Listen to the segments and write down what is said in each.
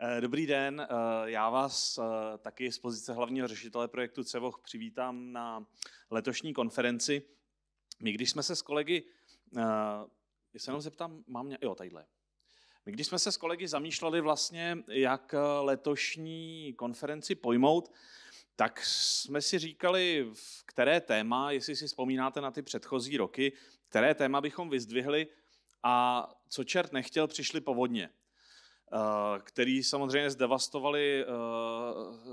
Eh, dobrý den, eh, já vás eh, taky z pozice hlavního řešitele projektu CEVOCH přivítám na letošní konferenci. My, když jsme se s kolegy, já se jenom zeptám, mám nějaké, jo, tadyhle. My, když jsme se s kolegy zamýšleli vlastně, jak letošní konferenci pojmout, tak jsme si říkali, v které téma, jestli si vzpomínáte na ty předchozí roky, které téma bychom vyzdvihli a co čert nechtěl, přišli povodně. Eh, který samozřejmě zdevastovali eh,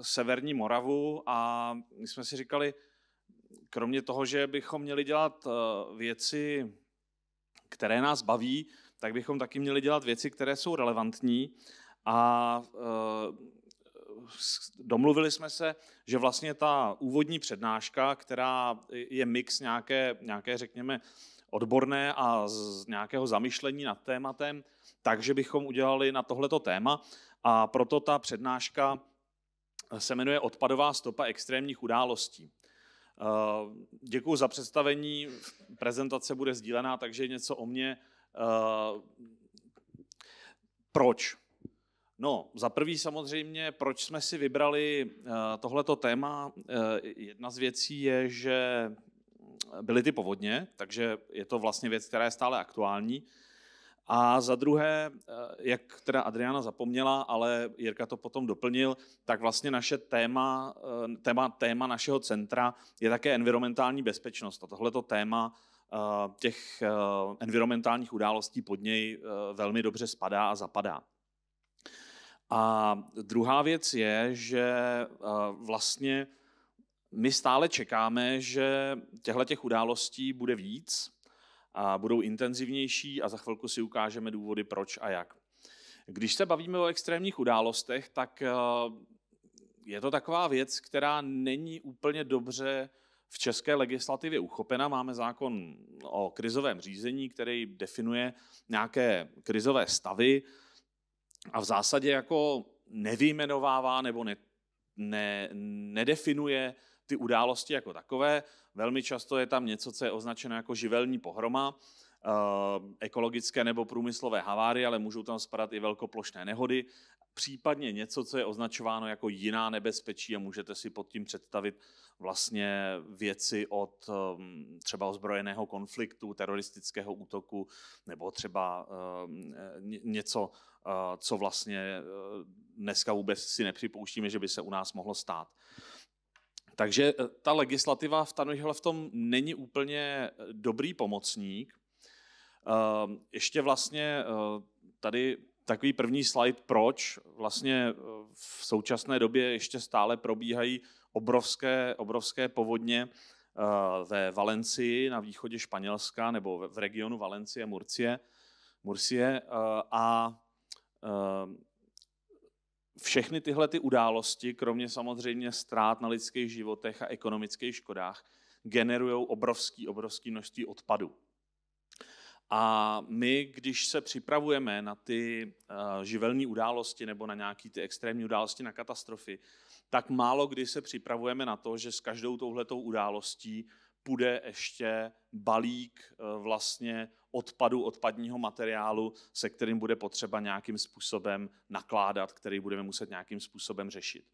severní Moravu a my jsme si říkali, kromě toho, že bychom měli dělat eh, věci, které nás baví, tak bychom taky měli dělat věci, které jsou relevantní a domluvili jsme se, že vlastně ta úvodní přednáška, která je mix nějaké, nějaké řekněme, odborné a z nějakého zamyšlení nad tématem, takže bychom udělali na tohleto téma. A proto ta přednáška eh, se jmenuje Odpadová stopa extrémních událostí. Eh, Děkuji za představení, prezentace bude sdílená, takže něco o mně. Eh, proč? No, za prvý samozřejmě, proč jsme si vybrali tohleto téma. Jedna z věcí je, že byly ty povodně, takže je to vlastně věc, která je stále aktuální. A za druhé, eh, jak teda Adriana zapomněla, ale Jirka to potom doplnil, tak vlastně naše téma, eh, téma, téma našeho centra je také environmentální bezpečnost. A tohleto téma eh, těch environmentálních událostí pod něj velmi dobře spadá a zapadá. A druhá věc je, že vlastně my stále čekáme, že těchto těch událostí bude víc, a budou intenzivnější a za chvilku si ukážeme důvody proč a jak. Když se bavíme o extrémních událostech, tak eh, je to taková věc, která není úplně dobře v české legislativě uchopena. Máme zákon o krizovém řízení, který definuje nějaké krizové stavy a v zásadě jako nevyjmenovává nebo ne, ne, nedefinuje ty události jako takové. Velmi často je tam něco, co je označeno jako živelní pohroma, eh, ekologické nebo průmyslové havárie, ale můžou tam spadat i velkoplošné nehody, případně něco, co je označováno jako jiná nebezpečí a můžete si pod tím představit vlastně věci od ehm, třeba ozbrojeného konfliktu, teroristického útoku nebo třeba ehm, něco, eh, co vlastně eh, dneska vůbec si nepřipouštíme, že by se u nás mohlo stát. Takže eh, ta legislativa v Tanojhle v tom není úplně eh, dobrý pomocník. Ehm, ještě vlastně eh, tady takový první slide, proč vlastně v současné době ještě stále probíhají obrovské, obrovské povodně ve Valencii na východě Španělska nebo v regionu Valencie, Murcie, Murcie a ehm, všechny tyhle ty události, kromě samozřejmě ztrát na lidských životech a ekonomických škodách, generují obrovský, obrovský množství odpadu. A my, když se připravujeme na ty eh, živelní události nebo na nějaké ty extrémní události, na katastrofy, tak málo kdy se připravujeme na to, že s každou touhletou událostí půjde ještě balík eh, vlastně odpadu, odpadního materiálu, se kterým bude potřeba nějakým způsobem nakládat, který budeme muset nějakým způsobem řešit.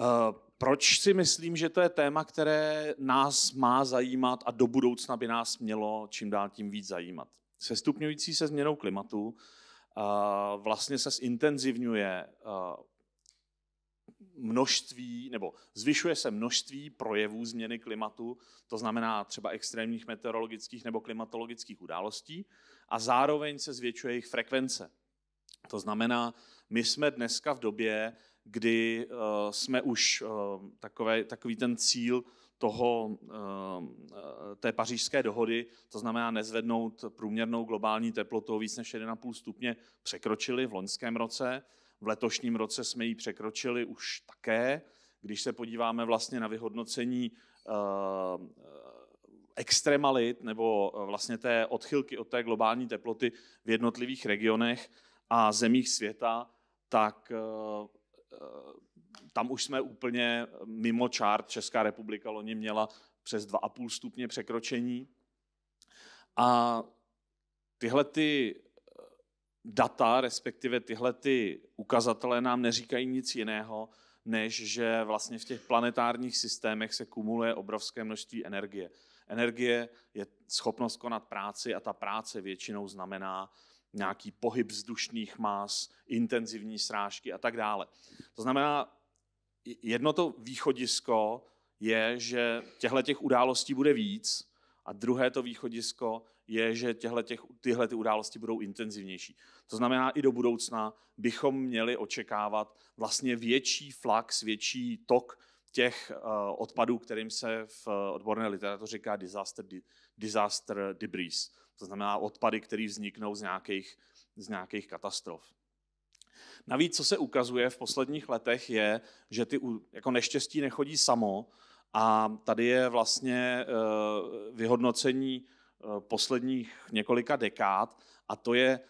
Eh, proč si myslím, že to je téma, které nás má zajímat a do budoucna by nás mělo čím dál tím víc zajímat? Se stupňující se změnou klimatu eh, vlastně se zintenzivňuje množství, nebo zvyšuje se množství projevů změny klimatu, to znamená třeba extrémních meteorologických nebo klimatologických událostí, a zároveň se zvětšuje jejich frekvence. To znamená, my jsme dneska v době, kdy eh, jsme už eh, takové, takový ten cíl toho, eh, té pařížské dohody, to znamená nezvednout průměrnou globální teplotu o víc než 1,5 stupně, překročili v loňském roce. V letošním roce jsme ji překročili už také. Když se podíváme vlastně na vyhodnocení eh, extremalit nebo eh, vlastně té odchylky od té globální teploty v jednotlivých regionech a zemích světa, tak eh, tam už jsme úplně mimo čárt. Česká republika loni měla přes 2,5 stupně překročení. A tyhle ty data, respektive tyhle ty ukazatele nám neříkají nic jiného, než že vlastně v těch planetárních systémech se kumuluje obrovské množství energie. Energie je schopnost konat práci a ta práce většinou znamená nějaký pohyb vzdušných mas, intenzivní srážky a tak dále. To znamená, jedno to východisko je, že těchto těch událostí bude víc a druhé to východisko je, že těhle těch, tyhle ty události budou intenzivnější. To znamená, i do budoucna bychom měli očekávat vlastně větší flax, větší tok těch eh, odpadů, kterým se v eh, odborné literatuře říká disaster, disaster debris. To znamená odpady, které vzniknou z nějakých, z nějakých katastrof. Navíc, co se ukazuje v posledních letech, je, že ty jako neštěstí nechodí samo a tady je vlastně eh, vyhodnocení Eh, posledních několika dekád, a to je,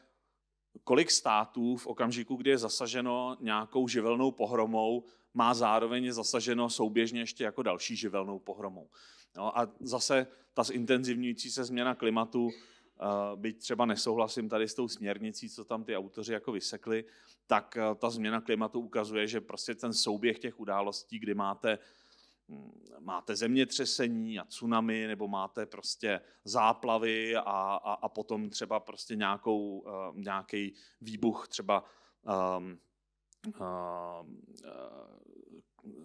kolik států v okamžiku, kdy je zasaženo nějakou živelnou pohromou, má zároveň zasaženo souběžně ještě jako další živelnou pohromou. No a zase ta zintenzivňující se změna klimatu, eh, byť třeba nesouhlasím tady s tou směrnicí, co tam ty autoři jako vysekli, tak eh, ta změna klimatu ukazuje, že prostě ten souběh těch událostí, kdy máte Mm, máte zemětřesení a tsunami, nebo máte prostě záplavy a, a, a potom třeba prostě nějakou, uh, nějaký výbuch třeba um, uh, uh,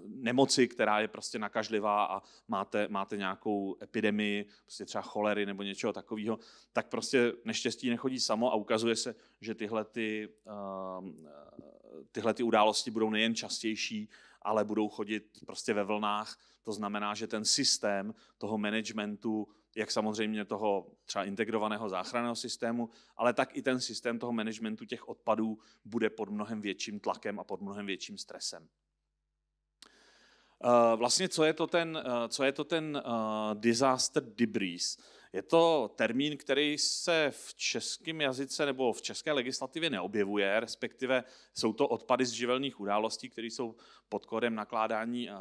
nemoci, která je prostě nakažlivá a máte, máte nějakou epidemii, prostě třeba cholery nebo něčeho takového, tak prostě neštěstí nechodí samo a ukazuje se, že tyhle, ty, uh, tyhle ty události budou nejen častější, ale budou chodit prostě ve vlnách. To znamená, že ten systém toho managementu, jak samozřejmě toho třeba integrovaného záchranného systému, ale tak i ten systém toho managementu těch odpadů bude pod mnohem větším tlakem a pod mnohem větším stresem. Eh, vlastně, co je to ten, eh, co je to ten eh, disaster debris? Je to termín, který se v českém jazyce nebo v české legislativě neobjevuje, respektive jsou to odpady z živelných událostí, které jsou pod kódem nakládání, eh,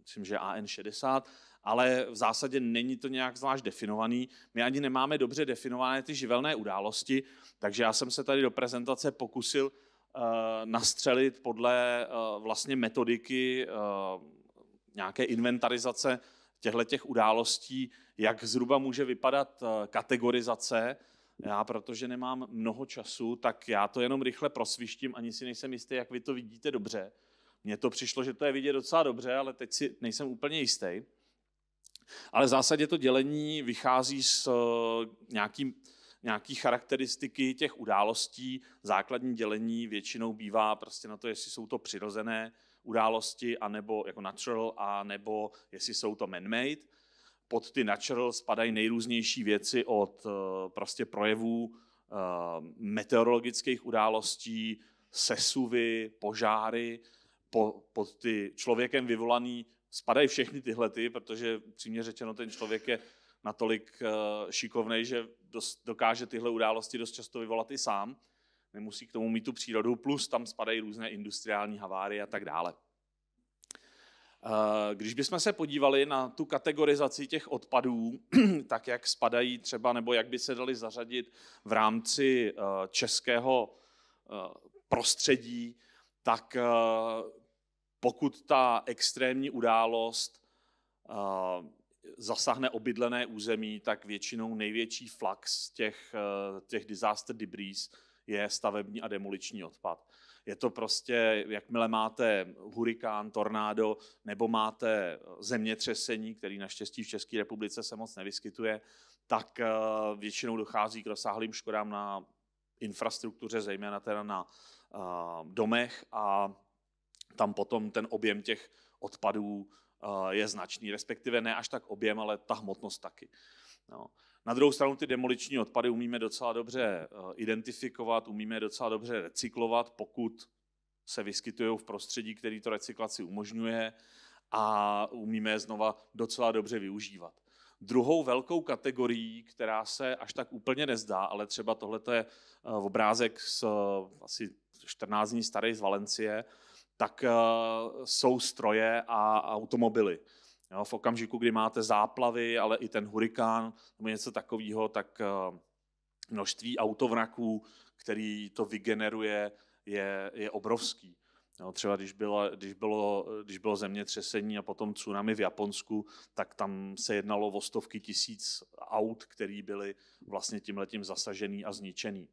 myslím, že AN60, ale v zásadě není to nějak zvlášť definovaný. My ani nemáme dobře definované ty živelné události, takže já jsem se tady do prezentace pokusil eh, nastřelit podle eh, vlastně metodiky nějaké inventarizace těchto událostí, jak zhruba může vypadat eh, kategorizace. Já, protože nemám mnoho času, tak já to jenom rychle prosvištím, ani si nejsem jistý, jak vy to vidíte dobře. Mně to přišlo, že to je vidět docela dobře, ale teď si nejsem úplně jistý. Ale v zásadě to dělení vychází z eh, nějaký, nějaký charakteristiky těch událostí. Základní dělení většinou bývá prostě na to, jestli jsou to přirozené události, anebo jako natural, a nebo jestli jsou to man-made pod ty natural spadají nejrůznější věci od eh, prostě projevů eh, meteorologických událostí, sesuvy, požáry, po, pod ty člověkem vyvolaný spadají všechny tyhle ty, protože přímě řečeno ten člověk je natolik eh, šikovný, že dost, dokáže tyhle události dost často vyvolat i sám. Nemusí k tomu mít tu přírodu, plus tam spadají různé industriální havárie a tak dále. Eh, když bychom se podívali na tu kategorizaci těch odpadů, tak jak spadají třeba, nebo jak by se dali zařadit v rámci eh, českého eh, prostředí, tak pokud ta extrémní událost zasahne obydlené území, tak většinou největší flax těch, těch disaster debris je stavební a demoliční odpad. Je to prostě, jakmile máte hurikán, tornádo nebo máte eh, zemětřesení, který naštěstí v České republice se moc nevyskytuje, tak eh, většinou dochází k rozsáhlým škodám na infrastruktuře, zejména teda na eh, domech a tam potom ten objem těch odpadů je značný, respektive ne až tak objem, ale ta hmotnost taky. No. Na druhou stranu ty demoliční odpady umíme docela dobře eh, identifikovat, umíme je docela dobře recyklovat, pokud se vyskytují v prostředí, který to recyklaci umožňuje a umíme je znova docela dobře využívat. Druhou velkou kategorií, která se až tak úplně nezdá, ale třeba tohle je eh, obrázek z eh, asi 14 dní starý z Valencie, tak jsou stroje a automobily. Jo, v okamžiku, kdy máte záplavy, ale i ten hurikán nebo něco takového, tak eh, množství autovraků, který to vygeneruje, je, je obrovský. Jo, třeba když bylo, když, bylo, když bylo zemětřesení a potom tsunami v Japonsku, tak tam se jednalo o stovky tisíc aut, které byly vlastně tímhletím zasažený a zničený.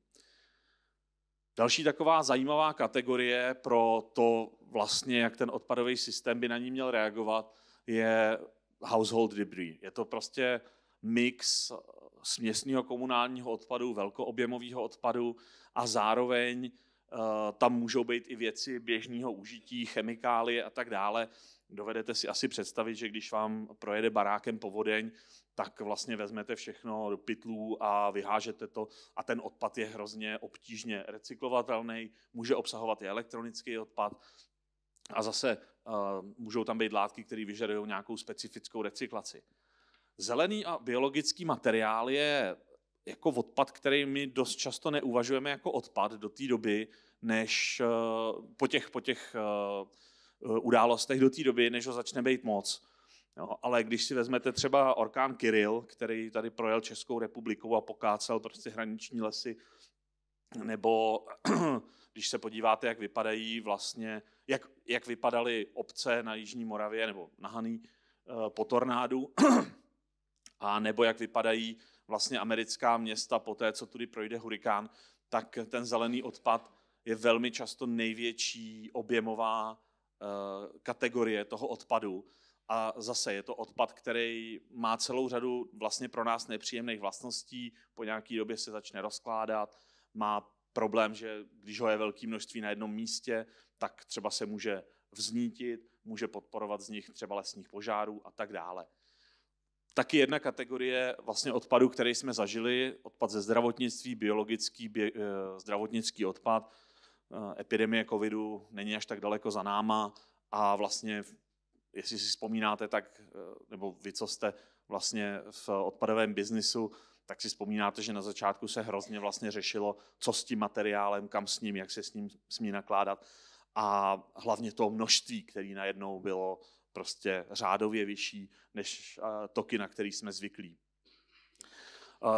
Další taková zajímavá kategorie pro to vlastně, jak ten odpadový systém by na ní měl reagovat, je household debris. Je to prostě mix eh, směsného komunálního odpadu, velkoobjemového odpadu a zároveň eh, tam můžou být i věci běžného užití, chemikálie a tak dále. Dovedete si asi představit, že když vám projede barákem povodeň, tak vlastně vezmete všechno do pytlů a vyhážete to a ten odpad je hrozně obtížně recyklovatelný, může obsahovat i elektronický odpad a zase můžou tam být látky, které vyžadují nějakou specifickou recyklaci. Zelený a biologický materiál je jako odpad, který my dost často neuvažujeme jako odpad do té doby, než eh, po těch, po těch eh, eh, událostech do té doby, než ho začne být moc. Jo, ale když si vezmete třeba orkán Kiril, který tady projel Českou republikou a pokácel prostě hraniční lesy, nebo když se podíváte, jak vypadají vlastně jak, jak vypadaly obce na Jižní Moravě nebo na Haný eh, po tornádu, a nebo jak vypadají vlastně americká města po té, co tudy projde hurikán, tak ten zelený odpad je velmi často největší objemová eh, kategorie toho odpadu. A zase je to odpad, který má celou řadu vlastně pro nás nepříjemných vlastností, po nějaké době se začne rozkládat, má problém, že když ho je velké množství na jednom místě, tak třeba se může vznítit, může podporovat z nich třeba lesních požárů a tak dále. Taky jedna kategorie vlastně odpadu, který jsme zažili, odpad ze zdravotnictví, biologický bio, eh, zdravotnický odpad, eh, epidemie covidu není až tak daleko za náma a vlastně, jestli si vzpomínáte, tak, eh, nebo vy, co jste vlastně v odpadovém biznisu, tak si vzpomínáte, že na začátku se hrozně vlastně řešilo, co s tím materiálem, kam s ním, jak se s ním smí nakládat a hlavně to množství, které najednou bylo prostě řádově vyšší než eh, toky, na který jsme zvyklí.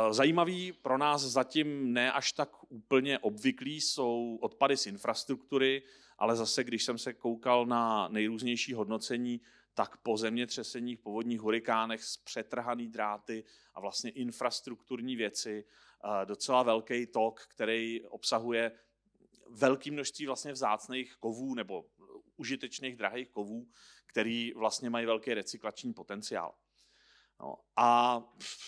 Eh, zajímavý pro nás zatím ne až tak úplně obvyklý jsou odpady z infrastruktury, ale zase, když jsem se koukal na nejrůznější hodnocení, tak po zemětřeseních, povodních hurikánech, přetrhaný dráty a vlastně infrastrukturní věci, eh, docela velký tok, který obsahuje velké množství vlastně vzácných kovů nebo užitečných drahých kovů, který vlastně mají velký recyklační potenciál. No, a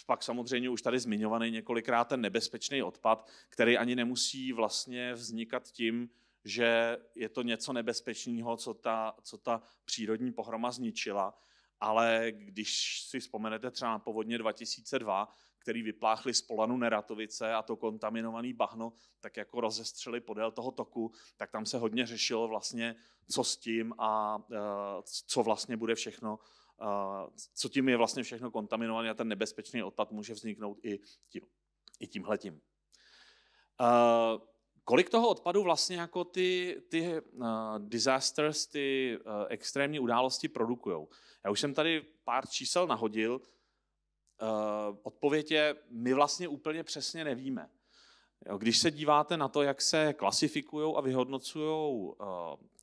pak samozřejmě už tady zmiňovaný několikrát ten nebezpečný odpad, který ani nemusí vlastně vznikat tím, že je to něco nebezpečného, co ta, co ta přírodní pohroma zničila, ale když si vzpomenete třeba na povodně 2002, který vypláchli z Polanu Neratovice a to kontaminovaný bahno, tak jako rozestřeli podél toho toku, tak tam se hodně řešilo vlastně, co s tím a e, co vlastně bude všechno, e, co tím je vlastně všechno kontaminované a ten nebezpečný odpad může vzniknout i, tím, i tímhletím. E, Kolik toho odpadu vlastně jako ty, ty uh, disasters, ty uh, extrémní události produkují? Já už jsem tady pár čísel nahodil. Uh, odpověď je, my vlastně úplně přesně nevíme. Jo, když se díváte na to, jak se klasifikují a vyhodnocují uh,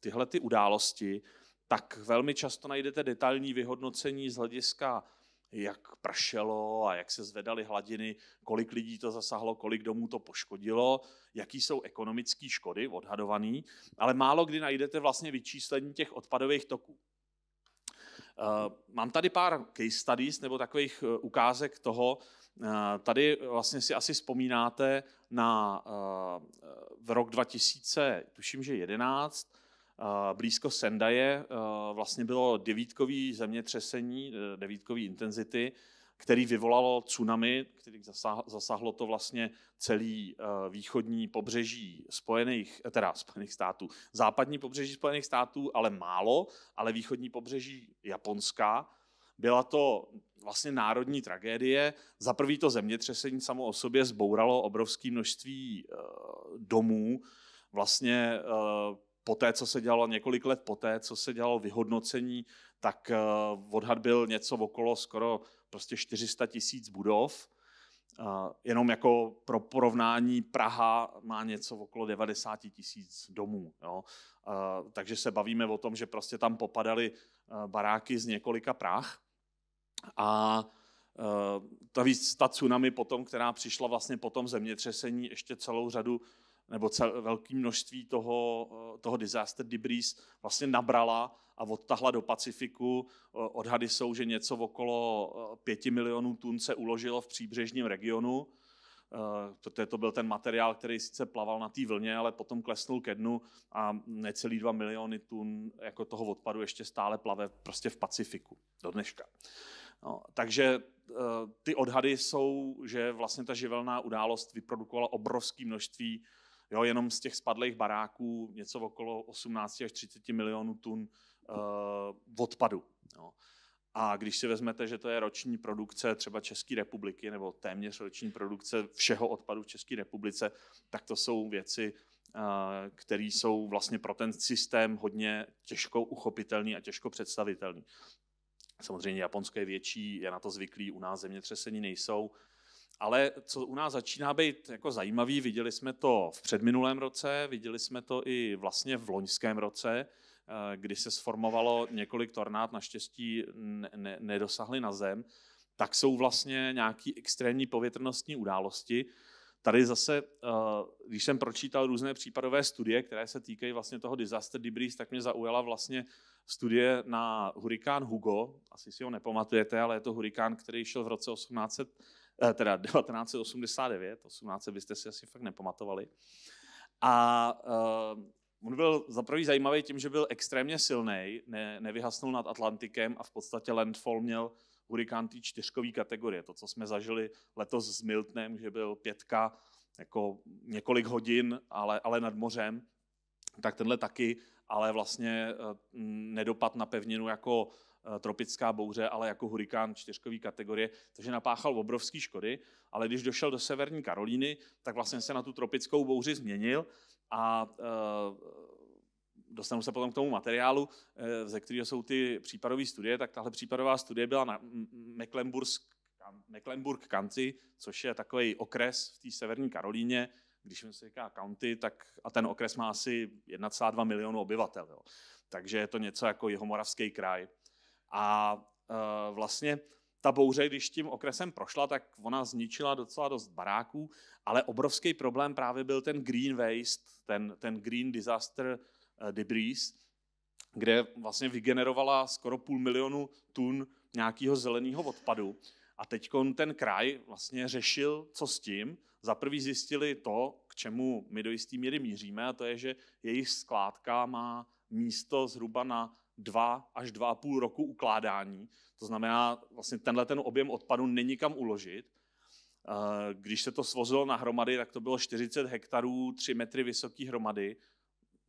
tyhle ty události, tak velmi často najdete detailní vyhodnocení z hlediska jak pršelo a jak se zvedaly hladiny, kolik lidí to zasahlo, kolik domů to poškodilo, jaký jsou ekonomické škody odhadované, ale málo kdy najdete vlastně vyčíslení těch odpadových toků. Eh, mám tady pár case studies nebo takových eh, ukázek toho, eh, tady vlastně si asi vzpomínáte na v rok 2000, tuším, že 11, blízko Sendaje eh, vlastně bylo devítkový zemětřesení, eh, devítkový intenzity, který vyvolalo tsunami, který zasáhlo to vlastně celý eh, východní pobřeží Spojených, teda Spojených států, západní pobřeží Spojených států, ale málo, ale východní pobřeží Japonská Byla to vlastně národní tragédie. Za prvý to zemětřesení samo o sobě zbouralo obrovské množství domů, vlastně po té, co se dělalo několik let poté, co se dělalo vyhodnocení, tak eh, odhad byl něco okolo skoro prostě 400 tisíc budov. Eh, jenom jako pro porovnání Praha má něco okolo 90 tisíc domů. Jo. Eh, takže se bavíme o tom, že prostě tam popadaly baráky z několika Prah. A ta, ta tsunami potom, která přišla vlastně po tom zemětřesení, ještě celou řadu nebo cel, velké množství toho, toho disaster debris vlastně nabrala a odtahla do Pacifiku. Odhady jsou, že něco v okolo 5 eh, milionů tun se uložilo v příbřežním regionu. Eh, to, to byl ten materiál, který sice plaval na té vlně, ale potom klesnul ke dnu a necelý 2 miliony tun jako toho odpadu ještě stále plave prostě v Pacifiku do dneška. No, takže eh, ty odhady jsou, že vlastně ta živelná událost vyprodukovala obrovské množství Jo, jenom z těch spadlých baráků něco okolo 18 až 30 milionů tun uh, odpadu. Jo. A když si vezmete, že to je roční produkce třeba České republiky, nebo téměř roční produkce všeho odpadu v České republice, tak to jsou věci, eh, které jsou vlastně pro ten systém hodně těžko uchopitelný a těžko představitelný. Samozřejmě Japonsko je větší, je na to zvyklý, u nás zemětřesení nejsou, ale co u nás začíná být jako zajímavý, viděli jsme to v předminulém roce, viděli jsme to i vlastně v loňském roce, eh, kdy se sformovalo několik tornád, naštěstí ne, ne, nedosahly na zem, tak jsou vlastně nějaké extrémní povětrnostní události. Tady zase, eh, když jsem pročítal různé případové studie, které se týkají vlastně toho disaster debris, tak mě zaujala vlastně studie na hurikán Hugo. Asi si ho nepamatujete, ale je to hurikán, který šel v roce 1800 Eh, teda 1989, 18 byste si asi fakt nepamatovali. A uh, on byl za prvý zajímavý tím, že byl extrémně silný, ne, nevyhasnul nad Atlantikem a v podstatě landfall měl hurikán té čtyřkové kategorie. To, co jsme zažili letos s Miltnem, že byl pětka jako několik hodin, ale, ale nad mořem, tak tenhle taky, ale vlastně eh, nedopad na pevninu jako Eh, tropická bouře, ale jako hurikán čtyřkový kategorie, takže napáchal obrovské škody, ale když došel do severní Karolíny, tak vlastně se na tu tropickou bouři změnil a eh, dostanu se potom k tomu materiálu, eh, ze kterého jsou ty případové studie, tak tahle případová studie byla na Mecklenburg, Mecklenburg County, což je takový okres v té severní Karolíně, když se říká county, tak, a ten okres má asi 1,2 milionu obyvatel. Jo. Takže je to něco jako jihomoravský kraj. A e, vlastně ta bouře, když tím okresem prošla, tak ona zničila docela dost baráků, ale obrovský problém právě byl ten green waste, ten, ten green disaster e, debris, kde vlastně vygenerovala skoro půl milionu tun nějakého zeleného odpadu. A teď ten kraj vlastně řešil, co s tím. Za prvý zjistili to, k čemu my do jistý míry míříme, a to je, že jejich skládka má místo zhruba na dva až dva a půl roku ukládání. To znamená, vlastně tenhle ten objem odpadu není kam uložit. Eh, když se to svozilo na hromady, tak to bylo 40 hektarů, 3 metry vysoký hromady.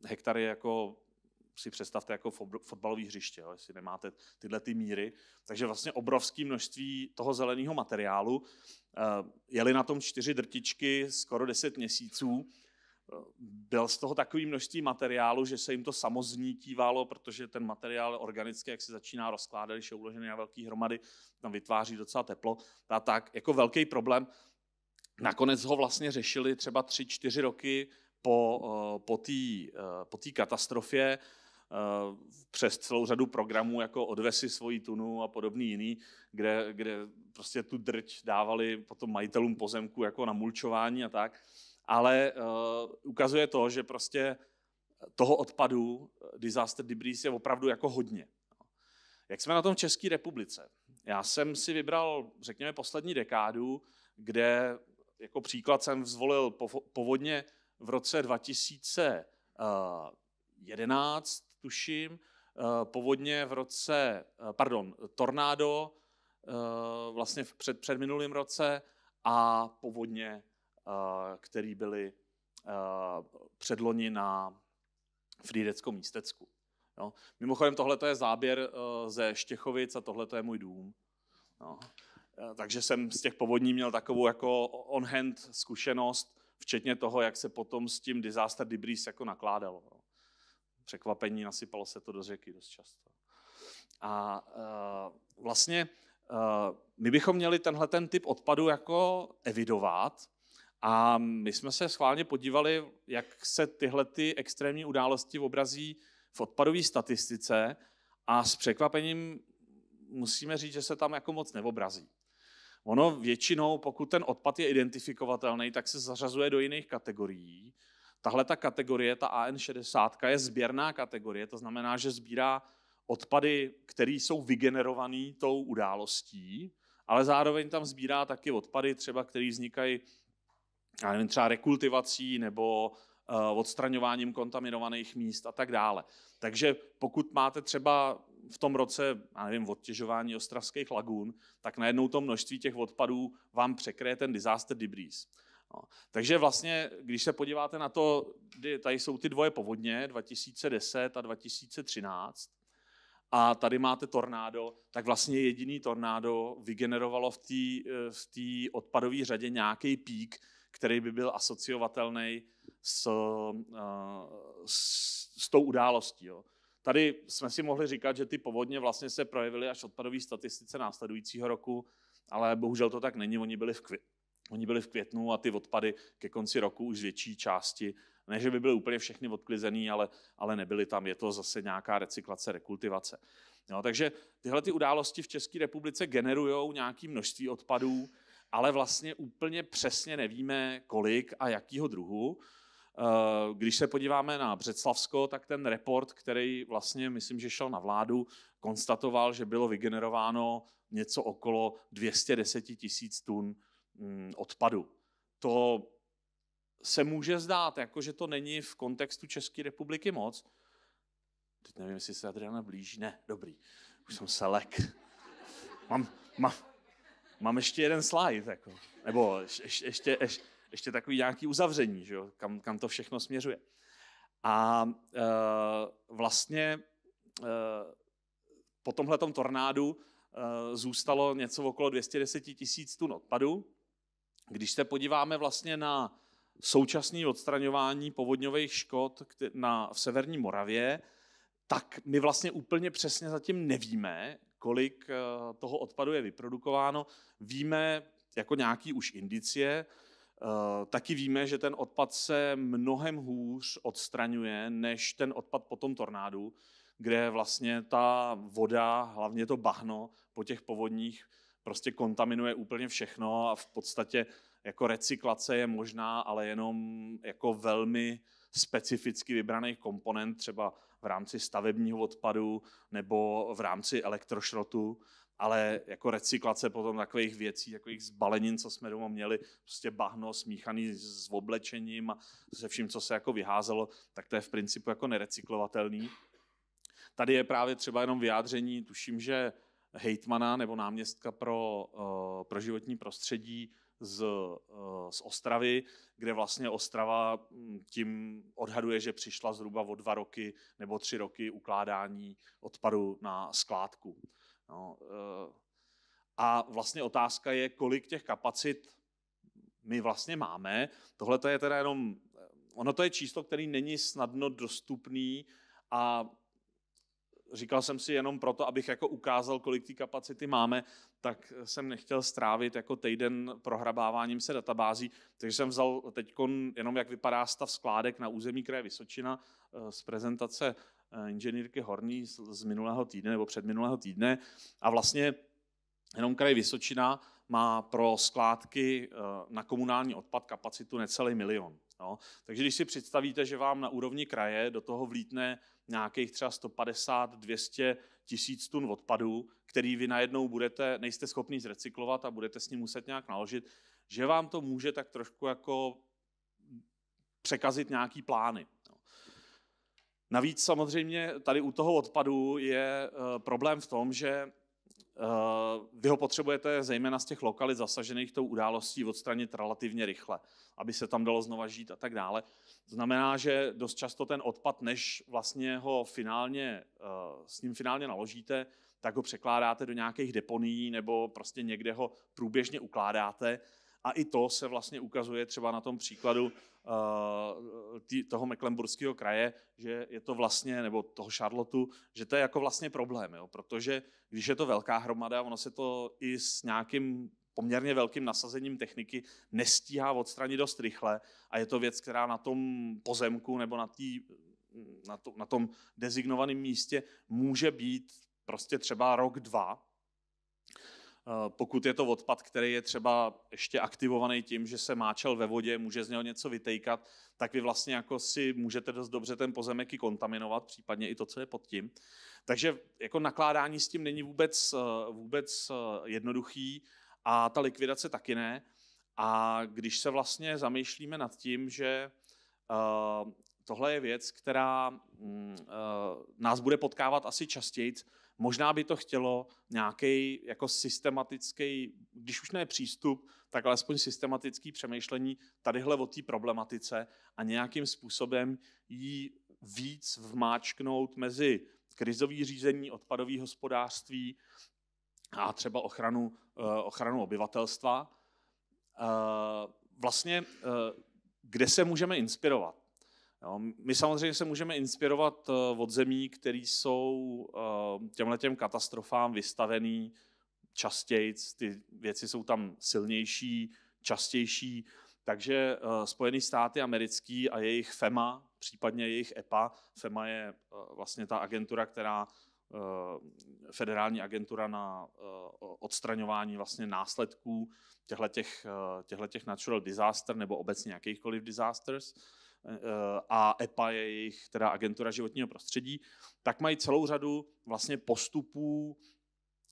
Hektar je jako si představte jako fotbalové hřiště, jo, jestli nemáte tyhle ty míry. Takže vlastně obrovské množství toho zeleného materiálu. Eh, jeli na tom čtyři drtičky skoro 10 měsíců byl z toho takový množství materiálu, že se jim to samoznítívalo, protože ten materiál organicky, jak se začíná rozkládat, když je uložený na velký hromady, tam vytváří docela teplo. A tak jako velký problém. Nakonec ho vlastně řešili třeba tři, čtyři roky po, eh, po té eh, po katastrofě eh, přes celou řadu programů, jako odvesy svoji tunu a podobný jiný, kde, kde prostě tu drť dávali potom majitelům pozemku jako na mulčování a tak ale uh, ukazuje to, že prostě toho odpadu eh, disaster debris je opravdu jako hodně. Jak jsme na tom v České republice? Já jsem si vybral, řekněme, poslední dekádu, kde jako příklad jsem zvolil povodně v roce 2011, eh, tuším, povodně v roce, pardon, tornádo vlastně v před, předminulém roce a povodně který byly předloni na Frýdeckom místecku. Jo. Mimochodem, tohle je záběr e, ze Štěchovic a tohle je můj dům. Jo. No. E, takže jsem z těch povodní měl takovou jako on-hand zkušenost, včetně toho, jak se potom s tím disaster debris jako nakládalo. Jo. No. Překvapení, nasypalo se to do řeky dost často. A e, vlastně my bychom měli tenhle ten typ odpadu jako evidovat a my jsme se schválně podívali, jak se tyhle ty extrémní události obrazí v odpadové statistice a s překvapením musíme říct, že se tam jako moc neobrazí. Ono většinou, pokud ten odpad je identifikovatelný, tak se zařazuje do jiných kategorií. Tahle ta kategorie, ta AN60, je sběrná kategorie, to znamená, že sbírá odpady, které jsou vygenerované tou událostí, ale zároveň tam sbírá taky odpady, třeba které vznikají já nevím, třeba rekultivací nebo eh, odstraňováním kontaminovaných míst a tak dále. Takže pokud máte třeba v tom roce, já nevím, odtěžování ostravských lagún, tak najednou to množství těch odpadů vám překryje ten disaster debris. No. Takže vlastně, když se podíváte na to, kdy tady jsou ty dvoje povodně, 2010 a 2013, a tady máte tornádo, tak vlastně jediný tornádo vygenerovalo v té eh, v odpadové řadě nějaký pík, který by byl asociovatelný eh, s, s, tou událostí. Jo. Tady jsme si mohli říkat, že ty povodně vlastně se projevily až odpadové statistice následujícího roku, ale bohužel to tak není, oni byli v květ. Oni byli v květnu a ty odpady ke konci roku už větší části, ne, že by byly úplně všechny odklizený, ale, ale nebyly tam. Je to zase nějaká recyklace, rekultivace. No, takže tyhle ty události v České republice generují nějaké množství odpadů, ale vlastně úplně přesně nevíme, kolik a jakýho druhu. Eh, když se podíváme na Břeclavsko, tak ten report, který vlastně, myslím, že šel na vládu, konstatoval, že bylo vygenerováno něco okolo 210 tisíc tun mm, odpadu. To se může zdát, jako že to není v kontextu České republiky moc. Teď nevím, jestli se Adriana blíží. Ne, dobrý. Už jsem selek. Mám, mám, Mám ještě jeden slide, jako, nebo ještě, ještě, ještě, ještě takový nějaký uzavření, že jo, kam, kam to všechno směřuje. A e, vlastně e, po tomhle tornádu e, zůstalo něco okolo 210 tisíc tun odpadu. Když se podíváme vlastně na současné odstraňování povodňových škod na, v severní Moravě, tak my vlastně úplně přesně zatím nevíme, kolik eh, toho odpadu je vyprodukováno. Víme jako nějaký už indicie, eh, taky víme, že ten odpad se mnohem hůř odstraňuje, než ten odpad po tom tornádu, kde vlastně ta voda, hlavně to bahno po těch povodních, prostě kontaminuje úplně všechno a v podstatě jako recyklace je možná, ale jenom jako velmi specificky vybraných komponent, třeba v rámci stavebního odpadu nebo v rámci elektrošrotu, ale jako recyklace potom takových věcí, takových zbalenin, co jsme doma měli, prostě bahno smíchaný s oblečením a se vším, co se jako vyházelo, tak to je v principu jako nerecyklovatelný. Tady je právě třeba jenom vyjádření, tuším, že hejtmana nebo náměstka pro, eh, pro životní prostředí z, eh, z Ostravy, kde vlastně Ostrava hm, tím odhaduje, že přišla zhruba o dva roky nebo tři roky ukládání odpadu na skládku. No, eh, a vlastně otázka je, kolik těch kapacit my vlastně máme. Tohle to je teda jenom, eh, ono to je číslo, který není snadno dostupný a říkal jsem si jenom proto, abych jako ukázal, kolik té kapacity máme, tak jsem nechtěl strávit jako týden prohrabáváním se databází, takže jsem vzal teď jenom, jak vypadá stav skládek na území kraje Vysočina eh, z prezentace eh, inženýrky Horní z minulého týdne nebo před minulého týdne a vlastně jenom kraj Vysočina má pro skládky eh, na komunální odpad kapacitu necelý milion. No. Takže když si představíte, že vám na úrovni kraje do toho vlítne nějakých třeba 150, 200 tisíc tun odpadů, který vy najednou budete, nejste schopni zrecyklovat a budete s ním muset nějak naložit, že vám to může tak trošku jako překazit nějaký plány. No. Navíc samozřejmě tady u toho odpadu je eh, problém v tom, že Eh, vy ho potřebujete zejména z těch lokalit zasažených tou událostí odstranit relativně rychle, aby se tam dalo znova žít a tak dále. To znamená, že dost často ten odpad, než vlastně ho finálně, eh, s ním finálně naložíte, tak ho překládáte do nějakých deponií nebo prostě někde ho průběžně ukládáte a i to se vlastně ukazuje třeba na tom příkladu eh, toho Mecklenburského kraje, že je to vlastně, nebo toho Charlotu, že to je jako vlastně problém, jo? protože když je to velká hromada, ono se to i s nějakým poměrně velkým nasazením techniky nestíhá odstranit dost rychle a je to věc, která na tom pozemku nebo na, tý, na, to, na tom dezignovaném místě může být prostě třeba rok, dva, Eh, pokud je to odpad, který je třeba ještě aktivovaný tím, že se máčel ve vodě, může z něho něco vytejkat, tak vy vlastně jako si můžete dost dobře ten pozemek i kontaminovat, případně i to, co je pod tím. Takže jako nakládání s tím není vůbec, eh, vůbec eh, jednoduchý a ta likvidace taky ne. A když se vlastně zamýšlíme nad tím, že tohle je věc, která mm, nás bude potkávat asi častěji, Možná by to chtělo nějaký jako systematický, když už ne přístup, tak alespoň systematický přemýšlení tadyhle o té problematice a nějakým způsobem jí víc vmáčknout mezi krizový řízení, odpadový hospodářství a třeba ochranu, eh, ochranu obyvatelstva. Eh, vlastně, eh, kde se můžeme inspirovat? Jo, my samozřejmě se můžeme inspirovat eh, od zemí, které jsou eh, těmhle těm katastrofám vystavený častěji, ty věci jsou tam silnější, častější, takže eh, Spojené státy americký a jejich FEMA, případně jejich EPA, FEMA je vlastně ta agentura, která federální agentura na odstraňování vlastně následků těchto těch natural disaster nebo obecně jakýchkoliv disasters, a EPA je jejich teda agentura životního prostředí, tak mají celou řadu vlastně postupů,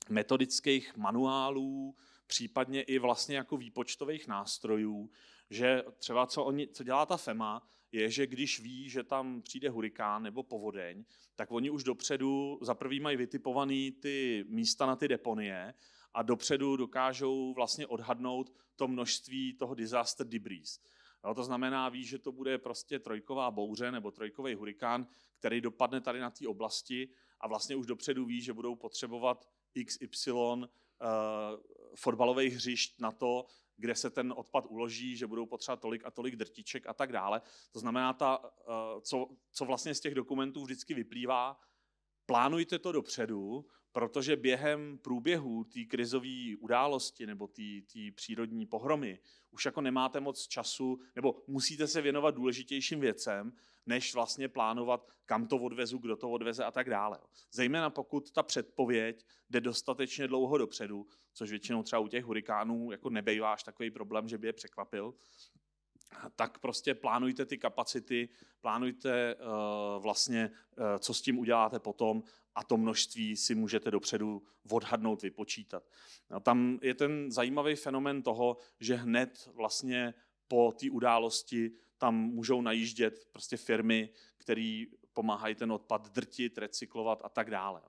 metodických manuálů, případně i vlastně jako výpočtových nástrojů, že třeba co, oni, co dělá ta FEMA, je, že když ví, že tam přijde hurikán nebo povodeň, tak oni už dopředu za prvý mají vytipovaný ty místa na ty deponie a dopředu dokážou vlastně odhadnout to množství toho disaster debris. Jo, to znamená, ví, že to bude prostě trojková bouře nebo trojkový hurikán, který dopadne tady na té oblasti a vlastně už dopředu ví, že budou potřebovat XY uh, eh, fotbalových hřišť na to, kde se ten odpad uloží, že budou potřebovat tolik a tolik drtiček a tak dále. To znamená, ta, eh, co, co vlastně z těch dokumentů vždycky vyplývá, plánujte to dopředu, Protože během průběhu té krizové události nebo té přírodní pohromy už jako nemáte moc času, nebo musíte se věnovat důležitějším věcem, než vlastně plánovat, kam to odvezu, kdo to odveze a tak dále. Zejména pokud ta předpověď jde dostatečně dlouho dopředu, což většinou třeba u těch hurikánů jako nebejvá až takový problém, že by je překvapil, tak prostě plánujte ty kapacity, plánujte uh, vlastně, uh, co s tím uděláte potom a to množství si můžete dopředu odhadnout, vypočítat. A tam je ten zajímavý fenomen toho, že hned vlastně po té události tam můžou najíždět prostě firmy, které pomáhají ten odpad drtit, recyklovat a tak dále.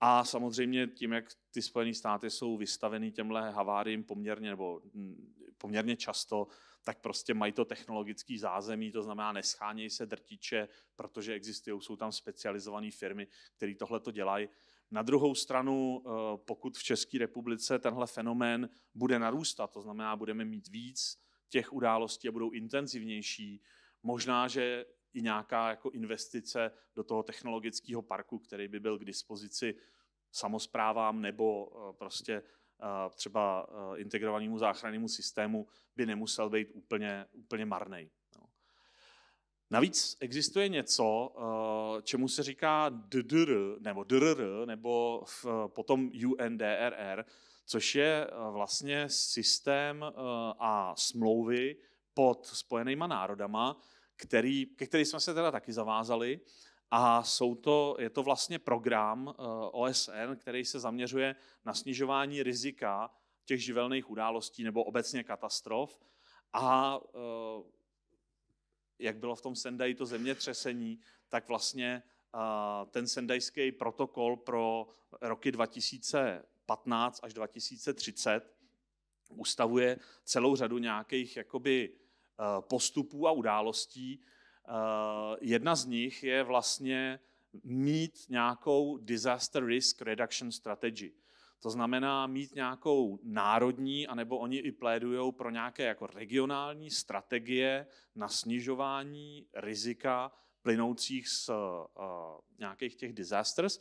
A samozřejmě tím, jak ty Spojené státy jsou vystaveny těmhle haváriím poměrně, nebo mm, poměrně často, tak prostě mají to technologický zázemí, to znamená neschánějí se drtiče, protože existují, jsou tam specializované firmy, které tohle to dělají. Na druhou stranu, eh, pokud v České republice tenhle fenomén bude narůstat, to znamená, budeme mít víc těch událostí a budou intenzivnější, možná, že i nějaká jako investice do toho technologického parku, který by byl k dispozici samozprávám nebo eh, prostě třeba eh, integrovanému záchrannému systému by nemusel být úplně, úplně marný. No. Navíc existuje něco, eh, čemu se říká DDR, nebo DRR, nebo eh, potom UNDRR, což je vlastně systém a smlouvy pod Spojenýma národama, který, ke který jsme se teda taky zavázali a jsou to, je to vlastně program eh, OSN, který se zaměřuje na snižování rizika těch živelných událostí nebo obecně katastrof. A eh, jak bylo v tom Sendai to zemětřesení, tak vlastně eh, ten sendajský protokol pro roky 2015 až 2030 ustavuje celou řadu nějakých jakoby, postupů a událostí, Eh, jedna z nich je vlastně mít nějakou disaster risk reduction strategy. To znamená mít nějakou národní, anebo oni i plédují pro nějaké jako regionální strategie na snižování rizika plynoucích z uh, nějakých těch disasters,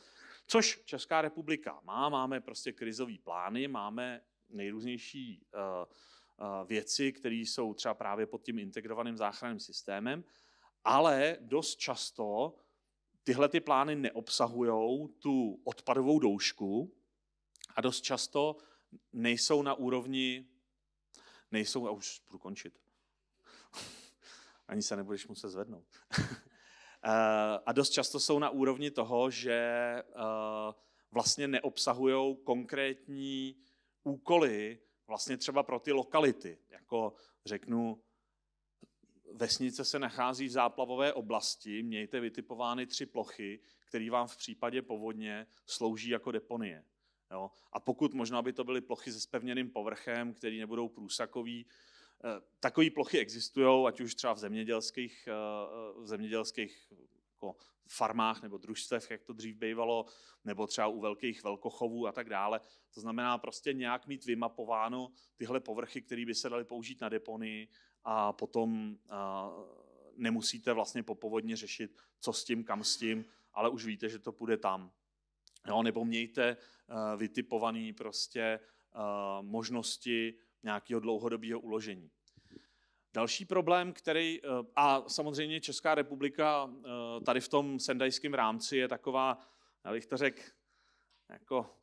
což Česká republika má. Máme prostě krizové plány, máme nejrůznější uh, uh, věci, které jsou třeba právě pod tím integrovaným záchranným systémem ale dost často tyhle ty plány neobsahují tu odpadovou doušku a dost často nejsou na úrovni, nejsou, a už budu končit, ani se nebudeš muset zvednout. Eh, a dost často jsou na úrovni toho, že eh, vlastně neobsahují konkrétní úkoly vlastně třeba pro ty lokality. Jako řeknu, Vesnice se nachází v záplavové oblasti, mějte vytipovány tři plochy, které vám v případě povodně slouží jako deponie. Jo? A pokud možná by to byly plochy se spevněným povrchem, které nebudou průsakový, eh, takové plochy existují, ať už třeba v zemědělských, eh, v zemědělských jako farmách nebo družstev, jak to dřív bývalo, nebo třeba u velkých velkochovů a tak dále. To znamená prostě nějak mít vymapováno tyhle povrchy, které by se daly použít na deponii a potom nemusíte vlastně popovodně řešit, co s tím, kam s tím, ale už víte, že to půjde tam. Jo, nebo mějte vytipované prostě e, možnosti nějakého dlouhodobého uložení. Další problém, který, e, a samozřejmě Česká republika e, tady v tom sendajském rámci je taková, já bych to řekl, jako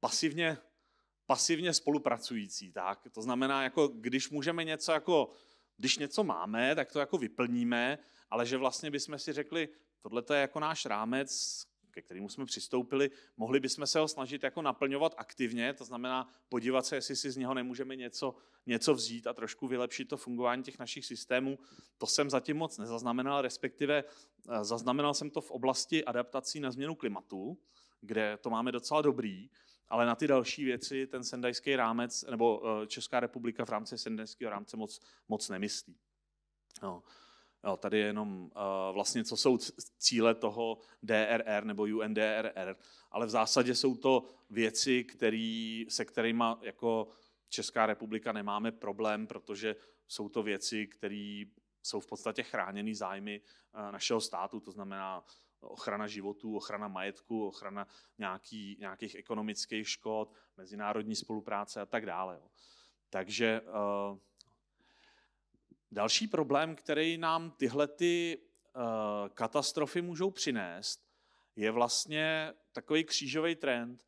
pasivně pasivně spolupracující. Tak? To znamená, jako když můžeme něco jako, když něco máme, tak to jako vyplníme, ale že vlastně bychom si řekli, tohle je jako náš rámec, ke kterému jsme přistoupili, mohli bychom se ho snažit jako naplňovat aktivně, to znamená podívat se, jestli si z něho nemůžeme něco, něco vzít a trošku vylepšit to fungování těch našich systémů. To jsem zatím moc nezaznamenal, respektive eh, zaznamenal jsem to v oblasti adaptací na změnu klimatu, kde to máme docela dobrý, ale na ty další věci ten sendajský rámec nebo eh, Česká republika v rámci sendajského rámce moc, moc nemyslí. No. Jo, tady je jenom uh, vlastně, co jsou cíle toho DRR nebo UNDRR, ale v zásadě jsou to věci, který, se kterými jako Česká republika nemáme problém, protože jsou to věci, které jsou v podstatě chráněny zájmy eh, našeho státu, to znamená ochrana životů, ochrana majetku, ochrana nějaký, nějakých ekonomických škod, mezinárodní spolupráce a tak dále. Jo. Takže eh, další problém, který nám tyhle ty eh, katastrofy můžou přinést, je vlastně takový křížový trend.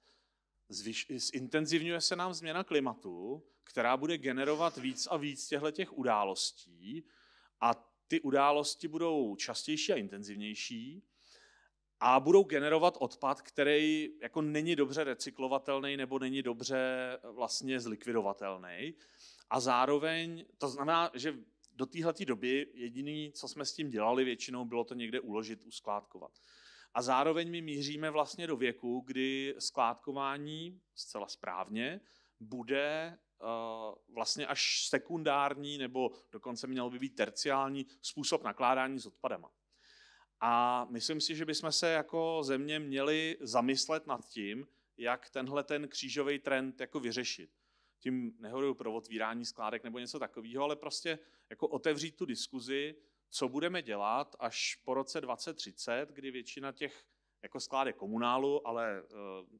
zintenzivňuje se nám změna klimatu, která bude generovat víc a víc těchto těch událostí a ty události budou častější a intenzivnější a budou generovat odpad, který jako není dobře recyklovatelný nebo není dobře eh, vlastně zlikvidovatelný. A zároveň to znamená, že do téhleté doby jediný, co jsme s tím dělali většinou, bylo to někde uložit, uskládkovat. A zároveň my míříme vlastně do věku, kdy skládkování zcela správně bude eh, vlastně až sekundární nebo dokonce měl by být terciální způsob nakládání s odpadama. A myslím si, že bychom se jako země měli zamyslet nad tím, jak tenhle ten křížový trend jako vyřešit. Tím nehoruju pro otvírání skládek nebo něco takového, ale prostě jako otevřít tu diskuzi, co budeme dělat až po roce 2030, kdy většina těch jako skládek komunálu, ale eh,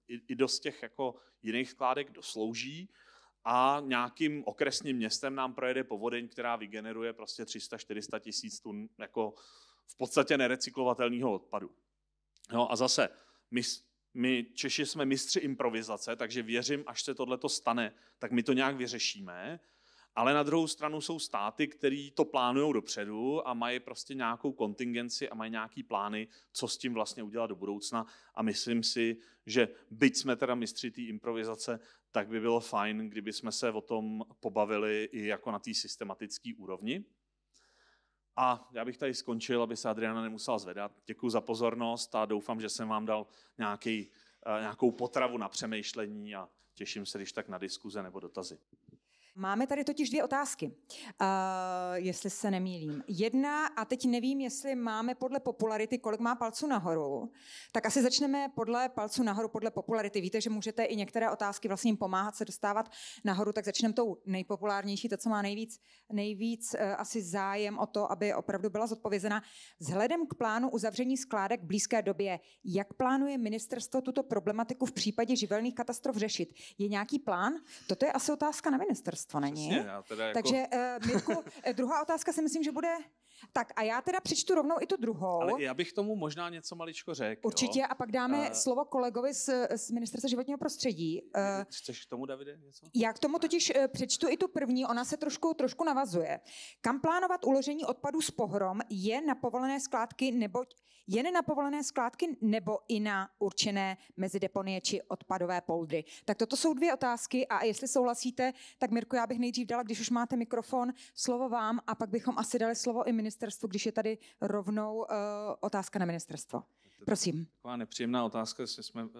i, i dost těch jako jiných skládek doslouží a nějakým okresním městem nám projede povodeň, která vygeneruje prostě 300-400 tisíc tun jako v podstatě nerecyklovatelného odpadu. No a zase, my, my Češi jsme mistři improvizace, takže věřím, až se tohle stane, tak my to nějak vyřešíme, ale na druhou stranu jsou státy, které to plánují dopředu a mají prostě nějakou kontingenci a mají nějaký plány, co s tím vlastně udělat do budoucna. A myslím si, že byť jsme teda mistři té improvizace, tak by bylo fajn, kdyby jsme se o tom pobavili i jako na té systematické úrovni. A já bych tady skončil, aby se Adriana nemusela zvedat. Děkuji za pozornost a doufám, že jsem vám dal nějaký, eh, nějakou potravu na přemýšlení a těším se, když tak na diskuze nebo dotazy. Máme tady totiž dvě otázky, uh, jestli se nemýlím. Jedna, a teď nevím, jestli máme podle popularity, kolik má palců nahoru, tak asi začneme podle palců nahoru, podle popularity. Víte, že můžete i některé otázky vlastně jim pomáhat se dostávat nahoru, tak začneme tou nejpopulárnější, to, co má nejvíc, nejvíc uh, asi zájem o to, aby opravdu byla zodpovězena. Vzhledem k plánu uzavření skládek v blízké době, jak plánuje ministerstvo tuto problematiku v případě živelných katastrof řešit? Je nějaký plán? Toto je asi otázka na ministerstvo ministerstvo, není. Přesně, já teda jako... Takže, uh, Mirku, eh, druhá otázka si myslím, že bude tak a já teda přečtu rovnou i tu druhou. Ale já bych tomu možná něco maličko řekl. Určitě jo? a pak dáme uh, slovo kolegovi z, z Ministerstva životního prostředí. Eh, chceš k tomu, Davide, něco? Já k tomu totiž eh, přečtu i tu první, ona se trošku, trošku navazuje. Kam plánovat uložení odpadů s pohrom je na povolené skládky nebo jen na povolené skládky nebo i na určené mezi deponie či odpadové poldry. Tak toto jsou dvě otázky a jestli souhlasíte, tak Mirko, já bych nejdřív dala, když už máte mikrofon, slovo vám a pak bychom asi dali slovo i ministr ministerstvu, když je tady rovnou uh, otázka na ministerstvo? Prosím. Taková nepříjemná otázka, jestli jsme uh,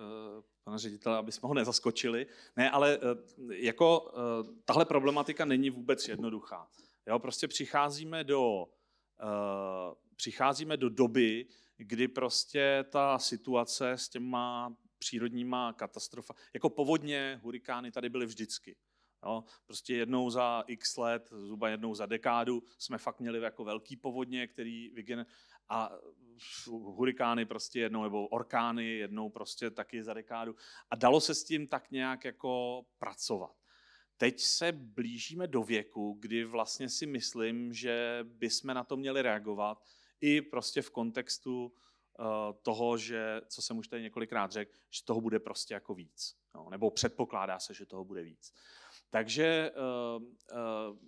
pana ředitele, aby jsme ho nezaskočili. Ne, ale uh, jako uh, tahle problematika není vůbec jednoduchá. Jo, prostě přicházíme do, uh, přicházíme do doby, kdy prostě ta situace s těma přírodníma katastrofa, jako povodně, hurikány tady byly vždycky. Jo? Prostě jednou za x let, zhruba jednou za dekádu, jsme fakt měli jako velký povodně, který vygener... a hurikány prostě jednou, nebo orkány jednou prostě taky za dekádu. A dalo se s tím tak nějak jako pracovat. Teď se blížíme do věku, kdy vlastně si myslím, že bychom na to měli reagovat i prostě v kontextu eh, toho, že, co jsem už tady několikrát řekl, že toho bude prostě jako víc. No, nebo předpokládá se, že toho bude víc. Takže eh, eh,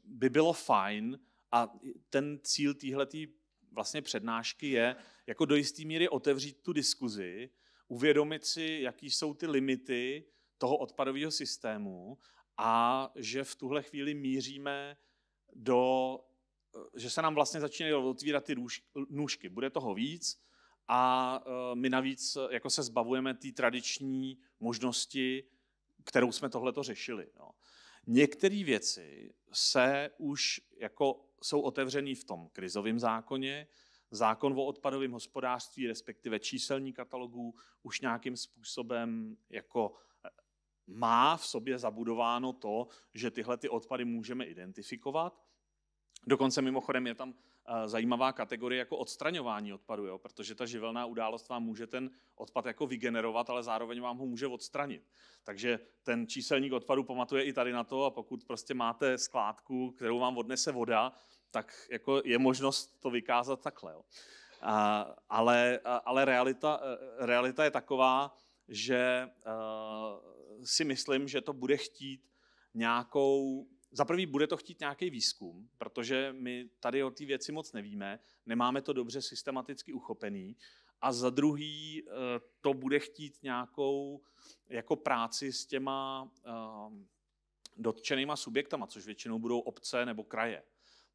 by bylo fajn, a ten cíl téhletý vlastně přednášky je jako do jisté míry otevřít tu diskuzi, uvědomit si, jaký jsou ty limity toho odpadového systému a že v tuhle chvíli míříme do, eh, že se nám vlastně začínají otvírat ty nůžky. Bude toho víc a my navíc jako se zbavujeme té tradiční možnosti, kterou jsme tohleto řešili. No. Některé věci se už jako jsou otevřené v tom krizovém zákoně, zákon o odpadovém hospodářství, respektive číselní katalogů, už nějakým způsobem jako eh, má v sobě zabudováno to, že tyhle ty odpady můžeme identifikovat. Dokonce mimochodem je tam Eh, zajímavá kategorie jako odstraňování odpadu, jo? protože ta živelná událost vám může ten odpad jako vygenerovat, ale zároveň vám ho může odstranit. Takže ten číselník odpadu pamatuje i tady na to a pokud prostě máte skládku, kterou vám odnese voda, tak jako je možnost to vykázat takhle. Jo? A, ale ale realita, eh, realita je taková, že uh, si myslím, že to bude chtít nějakou za prvý bude to chtít nějaký výzkum, protože my tady o té věci moc nevíme, nemáme to dobře systematicky uchopený. A za druhý eh, to bude chtít nějakou jako práci s těma eh, dotčenýma subjektama, což většinou budou obce nebo kraje.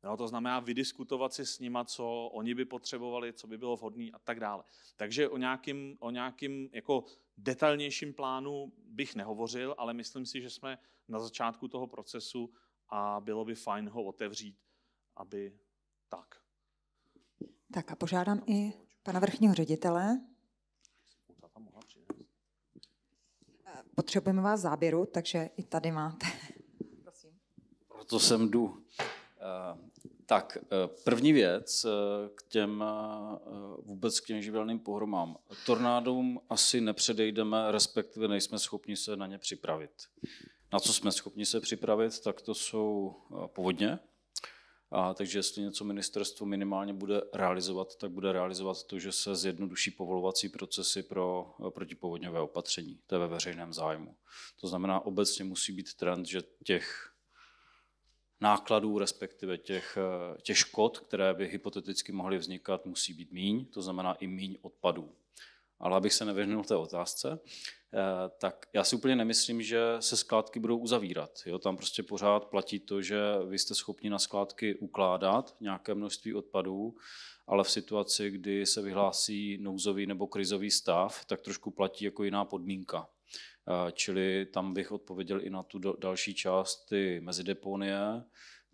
No, to znamená vydiskutovat si s nima, co oni by potřebovali, co by bylo vhodné a tak dále. Takže o nějakým, o nějakým jako detailnějším plánu bych nehovořil, ale myslím si, že jsme na začátku toho procesu a bylo by fajn ho otevřít, aby tak. Tak a požádám i pana vrchního ředitele. Potřebujeme vás záběru, takže i tady máte. Prosím. Proto jsem jdu. Eh, tak, eh, první věc eh, k těm vůbec k těm živelným pohromám. Tornádům asi nepředejdeme, respektive nejsme schopni se na ně připravit. Na co jsme schopni se připravit, tak to jsou eh, povodně. A, takže jestli něco ministerstvo minimálně bude realizovat, tak bude realizovat to, že se zjednoduší povolovací procesy pro eh, protipovodňové opatření. To je ve veřejném zájmu. To znamená, obecně musí být trend, že těch nákladů, respektive těch, eh, těch škod, které by hypoteticky mohly vznikat, musí být míň, to znamená i míň odpadů. Ale abych se nevyhnul té otázce, Eh, tak já si úplně nemyslím, že se skládky budou uzavírat. Jo? Tam prostě pořád platí to, že vy jste schopni na skládky ukládat nějaké množství odpadů, ale v situaci, kdy se vyhlásí nouzový nebo krizový stav, tak trošku platí jako jiná podmínka. Eh, čili tam bych odpověděl i na tu další část, ty mezideponie,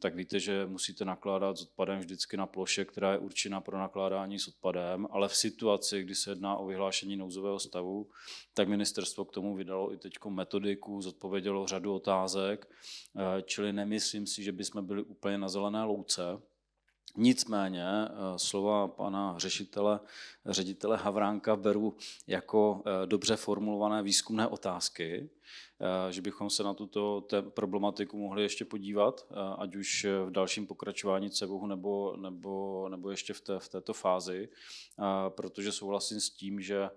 tak víte, že musíte nakládat s odpadem vždycky na ploše, která je určena pro nakládání s odpadem, ale v situaci, kdy se jedná o vyhlášení nouzového stavu, tak ministerstvo k tomu vydalo i teď metodiku, zodpovědělo řadu otázek, eh, čili nemyslím si, že bychom byli úplně na zelené louce, Nicméně eh, slova pana řešitele, ředitele Havránka beru jako eh, dobře formulované výzkumné otázky, eh, že bychom se na tuto problematiku mohli ještě podívat, ať už v dalším pokračování CEBOHu nebo, nebo, nebo ještě v, té, v této fázi, protože souhlasím s tím, že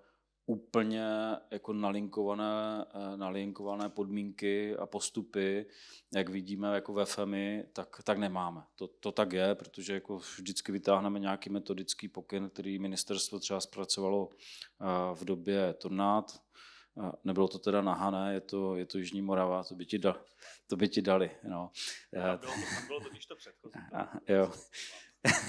úplně jako nalinkované, eh, nalinkované podmínky a postupy, jak vidíme jako ve FEMI, tak, tak nemáme. To, to tak je, protože jako vždycky vytáhneme nějaký metodický pokyn, který ministerstvo třeba zpracovalo eh, v době tornád, eh, Nebylo to teda nahané, je to, je to Jižní Morava, to by ti, da, to by ti dali. No. bylo, to bylo totiž to předchozí. A, jo.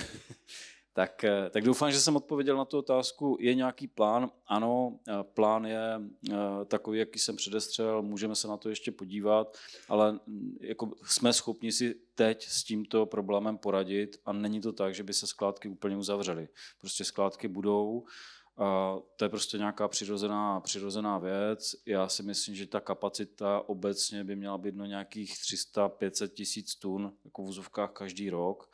Tak, eh, tak doufám, že jsem odpověděl na tu otázku. Je nějaký plán? Ano, eh, plán je eh, takový, jaký jsem předestřel, můžeme se na to ještě podívat, ale mm, jako jsme schopni si teď s tímto problémem poradit a není to tak, že by se skládky úplně uzavřely. Prostě skládky budou, a to je prostě nějaká přirozená, přirozená věc. Já si myslím, že ta kapacita obecně by měla být na nějakých 300-500 tisíc tun, jako v každý rok.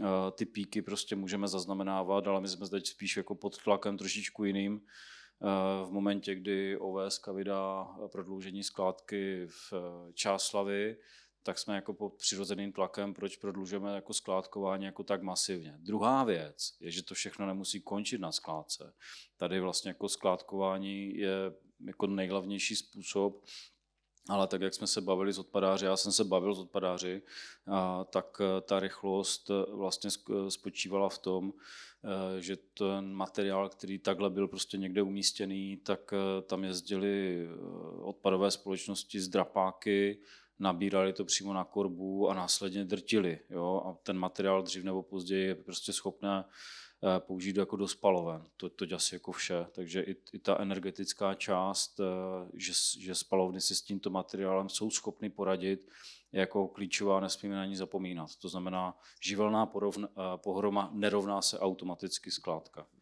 Eh, ty píky prostě můžeme zaznamenávat, ale my jsme teď spíš jako pod tlakem trošičku jiným. Eh, v momentě, kdy OVS vydá eh, prodloužení skládky v Čáslavi, tak jsme jako pod přirozeným tlakem, proč prodlužujeme jako skládkování jako tak masivně. Druhá věc je, že to všechno nemusí končit na skládce. Tady vlastně jako skládkování je jako nejhlavnější způsob, ale tak, jak jsme se bavili s odpadáři, já jsem se bavil s odpadáři, a, tak eh, ta rychlost eh, vlastně eh, spočívala v tom, že ten materiál, který takhle byl prostě někde umístěný, tak tam jezdili odpadové společnosti z drapáky, nabírali to přímo na korbu a následně drtili. Jo? A ten materiál dřív nebo později je prostě schopné Eh, použít jako do spaloven. To, to asi jako vše. Takže i, i ta energetická část, eh, že, že spalovny si s tímto materiálem jsou schopny poradit, je jako klíčová, nesmíme na ní zapomínat. To znamená, živelná porovna, eh, pohroma nerovná se automaticky skládka.